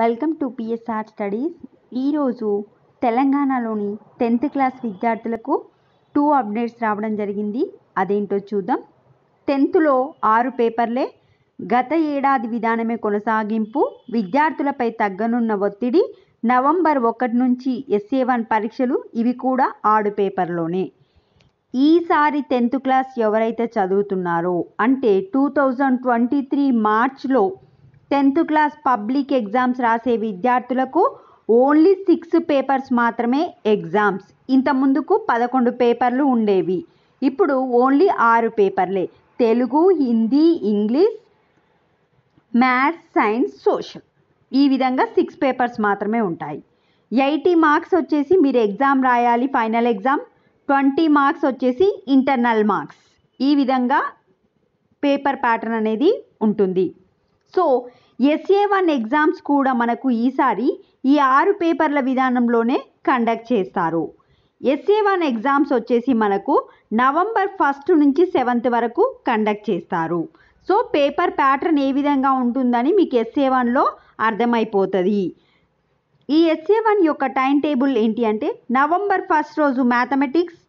welcome to PSR studies ఈరోజు తెలంగాణలోని tenth class విద్యార్థులకు టూ అప్డేట్స్ రావడం జరిగింది అదేంటో చూద్దాం టెన్త్లో ఆరు పేపర్లే గత ఏడాది విధానమే కొనసాగింపు విద్యార్థులపై తగ్గనున్న ఒత్తిడి నవంబర్ ఒకటి నుంచి ఎస్ఏ వన్ పరీక్షలు ఇవి కూడా ఆడు పేపర్లోనే ఈసారి టెన్త్ క్లాస్ ఎవరైతే చదువుతున్నారో అంటే టూ థౌజండ్ ట్వంటీ త్రీ మార్చ్లో టెన్త్ క్లాస్ పబ్లిక్ ఎగ్జామ్స్ రాసే విద్యార్థులకు ఓన్లీ సిక్స్ పేపర్స్ మాత్రమే ఎగ్జామ్స్ ఇంత ముందుకు పదకొండు పేపర్లు ఉండేవి ఇప్పుడు ఓన్లీ ఆరు పేపర్లే Telugu Hindi English maths science social ఈ విధంగా సిక్స్ పేపర్స్ మాత్రమే ఉంటాయి ఎయిటీ మార్క్స్ వచ్చేసి మీరు ఎగ్జామ్ రాయాలి ఫైనల్ ఎగ్జామ్ ట్వంటీ మార్క్స్ వచ్చేసి ఇంటర్నల్ మార్క్స్ ఈ విధంగా పేపర్ ప్యాటర్న్ అనేది ఉంటుంది సో ఎస్ఏ వన్ ఎగ్జామ్స్ కూడా మనకు ఈసారి ఈ ఆరు పేపర్ల విధానంలోనే కండక్ట్ చేస్తారు ఎస్ఏ వన్ ఎగ్జామ్స్ వచ్చేసి మనకు నవంబర్ ఫస్ట్ నుంచి సెవెంత్ వరకు కండక్ట్ చేస్తారు సో పేపర్ ప్యాటర్న్ ఏ విధంగా ఉంటుందని మీకు ఎస్ఏ వన్లో అర్థమైపోతుంది ఈ ఎస్ఏ వన్ యొక్క టైం టేబుల్ ఏంటి అంటే నవంబర్ ఫస్ట్ రోజు మ్యాథమెటిక్స్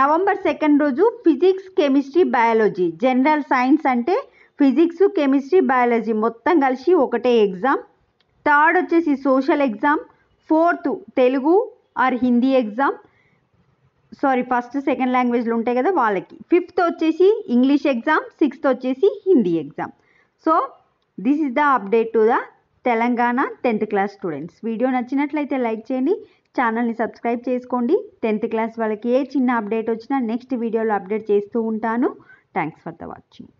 నవంబర్ సెకండ్ రోజు physics chemistry biology general science అంటే ఫిజిక్స్ కెమిస్ట్రీ బయాలజీ మొత్తం కలిసి ఒకటే ఎగ్జామ్ థర్డ్ వచ్చేసి social exam fourth Telugu or Hindi exam sorry first second లాంగ్వేజ్లు ఉంటాయి కదా వాళ్ళకి ఫిఫ్త్ వచ్చేసి ఇంగ్లీష్ ఎగ్జామ్ సిక్స్త్ వచ్చేసి Hindi exam so this is the update to the Telangana tenth class students video నచ్చినట్లయితే లైక్ చేయండి ఛానల్ని సబ్స్క్రైబ్ చేసుకోండి టెన్త్ క్లాస్ వాళ్ళకి ఏ చిన్న అప్డేట్ వచ్చినా నెక్స్ట్ వీడియోలో అప్డేట్ చేస్తూ ఉంటాను థ్యాంక్స్ ఫర్ ద వాచింగ్